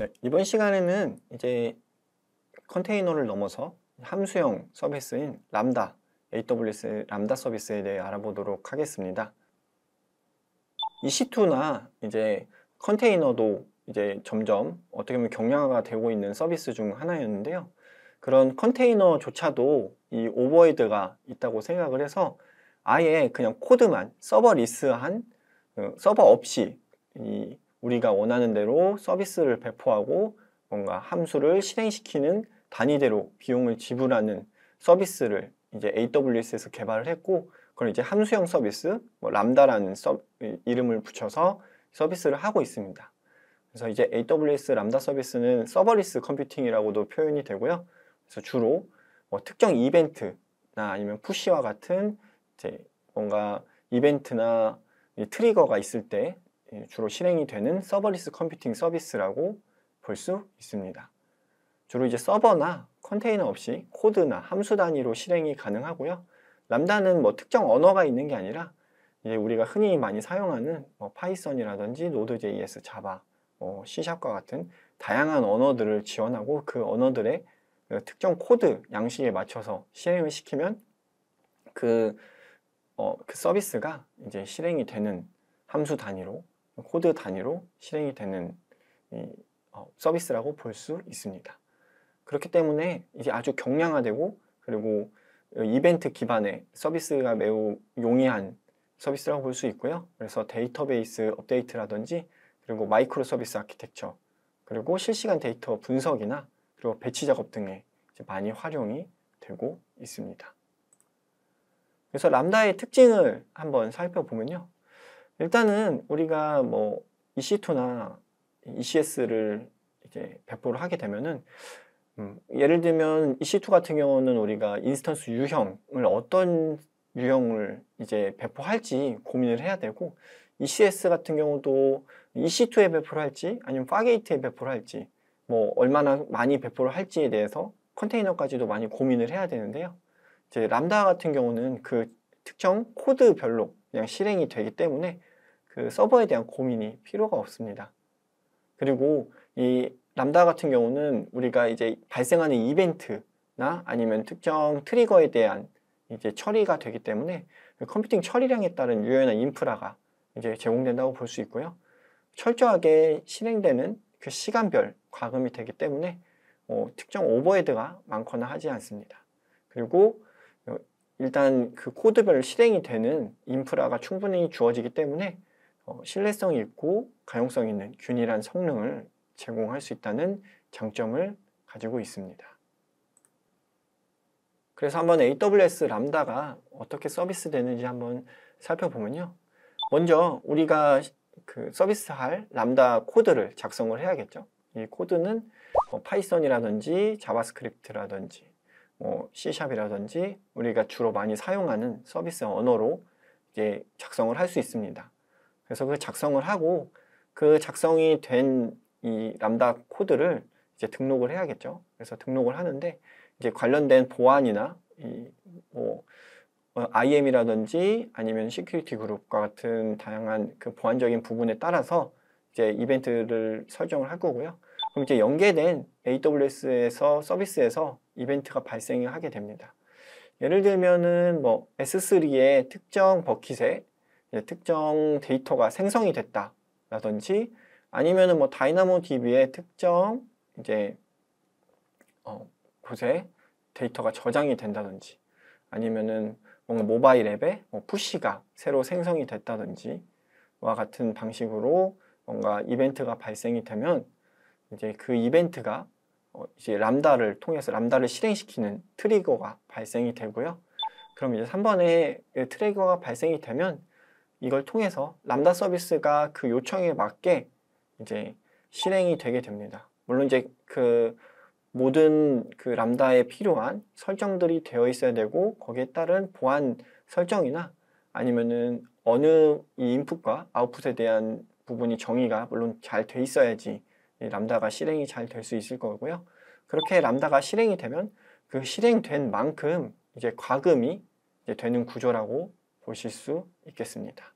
네, 이번 시간에는 이제 컨테이너를 넘어서 함수형 서비스인 람다, AWS 람다 서비스에 대해 알아보도록 하겠습니다. EC2나 이제 컨테이너도 이제 점점 어떻게 보면 경량화가 되고 있는 서비스 중 하나였는데요. 그런 컨테이너조차도 이 오버헤드가 있다고 생각을 해서 아예 그냥 코드만 서버리스한 그 서버 없이 이 우리가 원하는 대로 서비스를 배포하고 뭔가 함수를 실행시키는 단위대로 비용을 지불하는 서비스를 이제 AWS에서 개발을 했고 그걸 이제 함수형 서비스, 뭐 람다라는 서, 이름을 붙여서 서비스를 하고 있습니다. 그래서 이제 AWS 람다 서비스는 서버리스 컴퓨팅이라고도 표현이 되고요. 그래서 주로 뭐 특정 이벤트나 아니면 푸시와 같은 이제 뭔가 이벤트나 트리거가 있을 때 예, 주로 실행이 되는 서버리스 컴퓨팅 서비스라고 볼 수 있습니다. 주로 이제 서버나 컨테이너 없이 코드나 함수 단위로 실행이 가능하고요. 람다는 뭐 특정 언어가 있는 게 아니라 이제 우리가 흔히 많이 사용하는 뭐 파이썬이라든지 노드.js, 자바, 뭐 C샵과 같은 다양한 언어들을 지원하고 그 언어들의 그 특정 코드 양식에 맞춰서 실행을 시키면 그, 어, 그 서비스가 이제 실행이 되는 함수 단위로 코드 단위로 실행이 되는 어, 서비스라고 볼 수 있습니다. 그렇기 때문에 이게 아주 경량화되고 그리고 이벤트 기반의 서비스가 매우 용이한 서비스라고 볼 수 있고요. 그래서 데이터베이스 업데이트라든지 그리고 마이크로 서비스 아키텍처 그리고 실시간 데이터 분석이나 그리고 배치 작업 등에 많이 활용이 되고 있습니다. 그래서 람다의 특징을 한번 살펴보면요. 일단은 우리가 뭐 EC2나 ECS를 이제 배포를 하게 되면은 음, 예를 들면 EC2 같은 경우는 우리가 인스턴스 유형을 어떤 유형을 이제 배포할지 고민을 해야 되고 ECS 같은 경우도 EC2에 배포를 할지 아니면 파게이트에 배포를 할지 뭐 얼마나 많이 배포를 할지에 대해서 컨테이너까지도 많이 고민을 해야 되는데요. 이제 람다 같은 경우는 그 특정 코드별로 그냥 실행이 되기 때문에 그 서버에 대한 고민이 필요가 없습니다. 그리고 이 람다 같은 경우는 우리가 이제 발생하는 이벤트나 아니면 특정 트리거에 대한 이제 처리가 되기 때문에 컴퓨팅 처리량에 따른 유연한 인프라가 이제 제공된다고 볼 수 있고요. 철저하게 실행되는 그 시간별 과금이 되기 때문에 어, 특정 오버헤드가 많거나 하지 않습니다. 그리고 어, 일단 그 코드별 실행이 되는 인프라가 충분히 주어지기 때문에 어, 신뢰성 있고 가용성 있는 균일한 성능을 제공할 수 있다는 장점을 가지고 있습니다. 그래서 한번 AWS 람다가 어떻게 서비스 되는지 한번 살펴보면요. 먼저 우리가 그 서비스할 람다 코드를 작성을 해야겠죠. 이 코드는 뭐 파이썬이라든지 자바스크립트라든지 뭐 C샵이라든지 우리가 주로 많이 사용하는 서비스 언어로 이제 작성을 할 수 있습니다. 그래서 그 작성을 하고 그 작성이 된 이 람다 코드를 이제 등록을 해야겠죠. 그래서 등록을 하는데 이제 관련된 보안이나 이뭐 어, IM이라든지 아니면 시큐리티 그룹과 같은 다양한 그 보안적인 부분에 따라서 이제 이벤트를 설정을 할 거고요. 그럼 이제 연계된 AWS에서 서비스에서 이벤트가 발생하게 됩니다. 예를 들면은 뭐 S3의 특정 버킷에 예, 특정 데이터가 생성이 됐다라든지 아니면은 뭐 다이나모DB의 특정 이제 어, 곳에 데이터가 저장이 된다든지 아니면은 뭔가 모바일 앱에 뭐 푸시가 새로 생성이 됐다든지 와 같은 방식으로 뭔가 이벤트가 발생이 되면 이제 그 이벤트가 어, 이제 람다를 통해서 람다를 실행시키는 트리거가 발생이 되고요. 그럼 이제 3번에 트리거가 발생이 되면 이걸 통해서 람다 서비스가 그 요청에 맞게 이제 실행이 되게 됩니다. 물론 이제 그 모든 그 람다에 필요한 설정들이 되어 있어야 되고 거기에 따른 보안 설정이나 아니면은 어느 이 인풋과 아웃풋에 대한 부분이 정의가 물론 잘 돼 있어야지 람다가 실행이 잘 될 수 있을 거고요. 그렇게 람다가 실행이 되면 그 실행된 만큼 이제 과금이 이제 되는 구조라고 보실 수 있겠습니다.